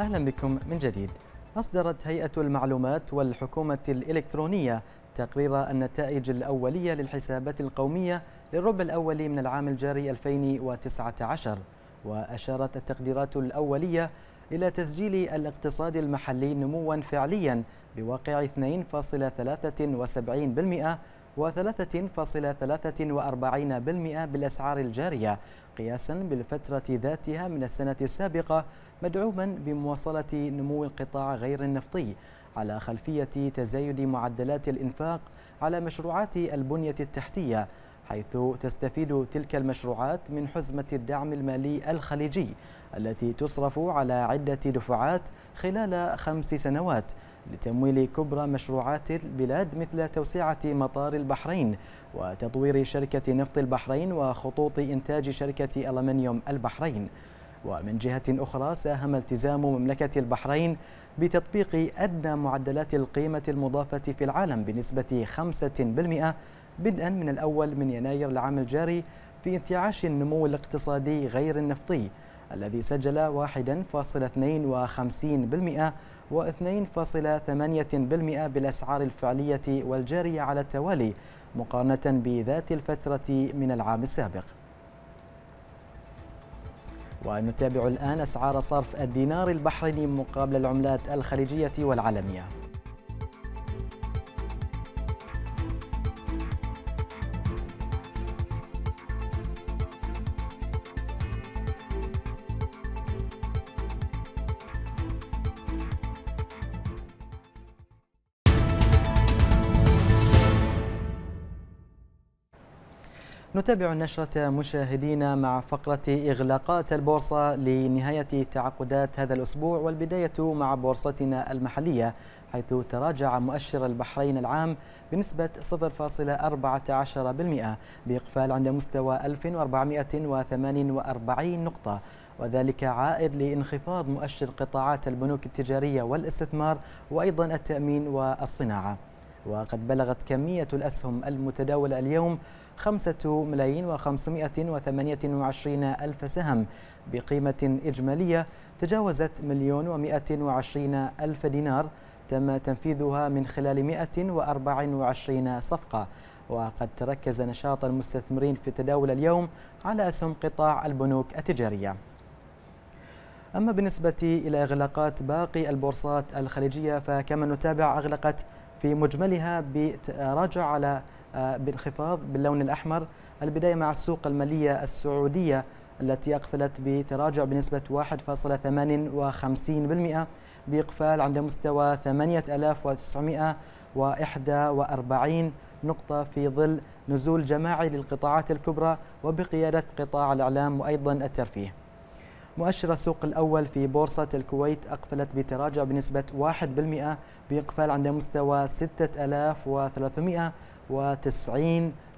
أهلا بكم من جديد أصدرت هيئة المعلومات والحكومة الإلكترونية تقرير النتائج الأولية للحسابات القومية للربع الأول من العام الجاري 2019 وأشارت التقديرات الأولية إلى تسجيل الاقتصاد المحلي نموا فعليا بواقع 2.73% و 3.43% بالأسعار الجارية قياسا بالفترة ذاتها من السنة السابقة مدعوما بمواصلة نمو القطاع غير النفطي على خلفية تزايد معدلات الإنفاق على مشروعات البنية التحتية حيث تستفيد تلك المشروعات من حزمة الدعم المالي الخليجي التي تصرف على عدة دفعات خلال خمس سنوات لتمويل كبرى مشروعات البلاد مثل توسعة مطار البحرين وتطوير شركة نفط البحرين وخطوط إنتاج شركة ألمنيوم البحرين ومن جهة أخرى ساهم التزام مملكة البحرين بتطبيق أدنى معدلات القيمة المضافة في العالم بنسبة 5% بدءا من الأول من يناير العام الجاري في انتعاش النمو الاقتصادي غير النفطي الذي سجل 1.52% و2.8% بالأسعار الفعلية والجارية على التوالي مقارنة بذات الفترة من العام السابق ونتابع الآن أسعار صرف الدينار البحريني مقابل العملات الخليجية والعالمية نتابع النشرة مشاهدينا مع فقرة إغلاقات البورصة لنهاية تعاقدات هذا الأسبوع والبداية مع بورصتنا المحلية حيث تراجع مؤشر البحرين العام بنسبة 0.14% بإقفال عند مستوى 1448 نقطة وذلك عائد لانخفاض مؤشر قطاعات البنوك التجارية والاستثمار وأيضا التأمين والصناعة وقد بلغت كمية الأسهم المتداولة اليوم 5 ملايين و528 ألف سهم بقيمة إجمالية تجاوزت مليون و120 ألف دينار تم تنفيذها من خلال 124 صفقة وقد تركز نشاط المستثمرين في تداول اليوم على أسهم قطاع البنوك التجارية أما بالنسبة إلى إغلاقات باقي البورصات الخليجية فكما نتابع أغلقت في مجملها بتراجع على آه، بانخفاض باللون الأحمر البداية مع السوق المالية السعودية التي أقفلت بتراجع بنسبة 1.58% بإقفال عند مستوى 8941 نقطة في ظل نزول جماعي للقطاعات الكبرى وبقيادة قطاع الإعلام وأيضا الترفيه مؤشر السوق الأول في بورصة الكويت أقفلت بتراجع بنسبة 1% بإقفال عند مستوى 6300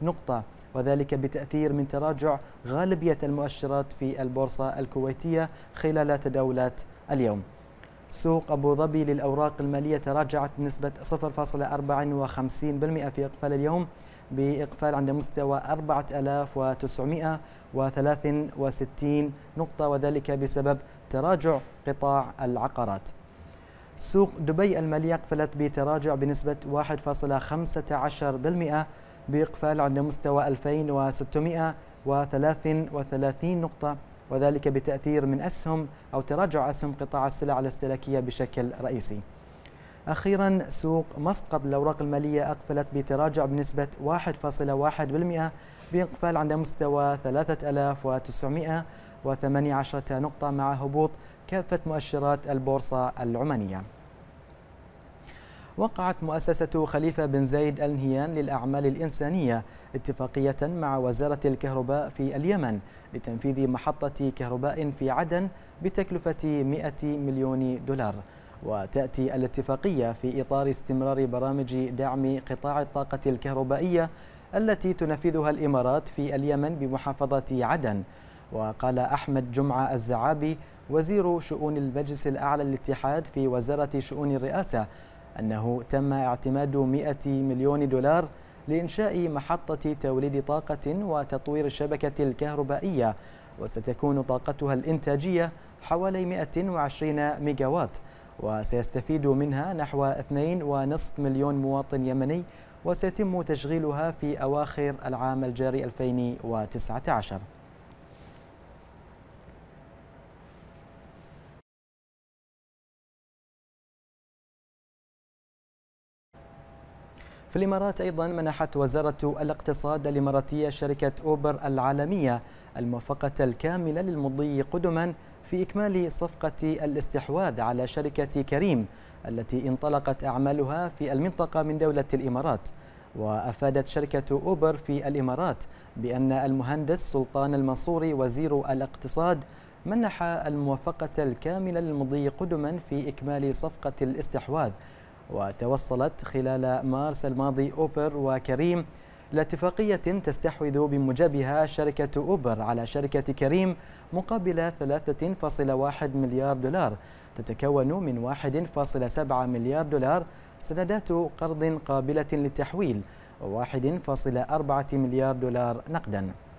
نقطة وذلك بتأثير من تراجع غالبية المؤشرات في البورصة الكويتية خلال تداولات اليوم سوق أبو ظبي للأوراق المالية تراجعت بنسبة 0.54% في إقفال اليوم بإقفال عند مستوى 4963 نقطة وذلك بسبب تراجع قطاع العقارات سوق دبي المالية قفلت بتراجع بنسبة 1.15% بإقفال عند مستوى 2633 نقطة وذلك بتأثير من أسهم أو تراجع أسهم قطاع السلع الاستهلاكية بشكل رئيسي أخيرا سوق مسقط الأوراق المالية أقفلت بتراجع بنسبة 1.1% بإقفال عند مستوى 3900 عشرة نقطة مع هبوط كافة مؤشرات البورصة العمانية وقعت مؤسسة خليفة بن زايد النهيان للأعمال الإنسانية اتفاقية مع وزارة الكهرباء في اليمن لتنفيذ محطة كهرباء في عدن بتكلفة 100 مليون دولار وتأتي الاتفاقية في إطار استمرار برامج دعم قطاع الطاقة الكهربائية التي تنفذها الإمارات في اليمن بمحافظة عدن وقال أحمد جمعة الزعابي وزير شؤون المجلس الأعلى للاتحاد في وزارة شؤون الرئاسة أنه تم اعتماد 100 مليون دولار لإنشاء محطة توليد طاقة وتطوير الشبكة الكهربائية وستكون طاقتها الإنتاجية حوالي 120 ميجاوات وسيستفيد منها نحو 2.5 مليون مواطن يمني وسيتم تشغيلها في أواخر العام الجاري 2019 في الإمارات أيضا منحت وزارة الاقتصاد الإماراتية شركة أوبر العالمية الموافقة الكاملة للمضي قدما في إكمال صفقة الاستحواذ على شركة كريم التي انطلقت أعمالها في المنطقة من دولة الإمارات وأفادت شركة أوبر في الإمارات بأن المهندس سلطان المنصوري وزير الاقتصاد منح الموافقة الكاملة للمضي قدما في إكمال صفقة الاستحواذ وتوصلت خلال مارس الماضي أوبر وكريم لاتفاقية تستحوذ بموجبها شركة أوبر على شركة كريم مقابل 3.1 مليار دولار تتكون من 1.7 مليار دولار سندات قرض قابلة للتحويل و1.4 مليار دولار نقداً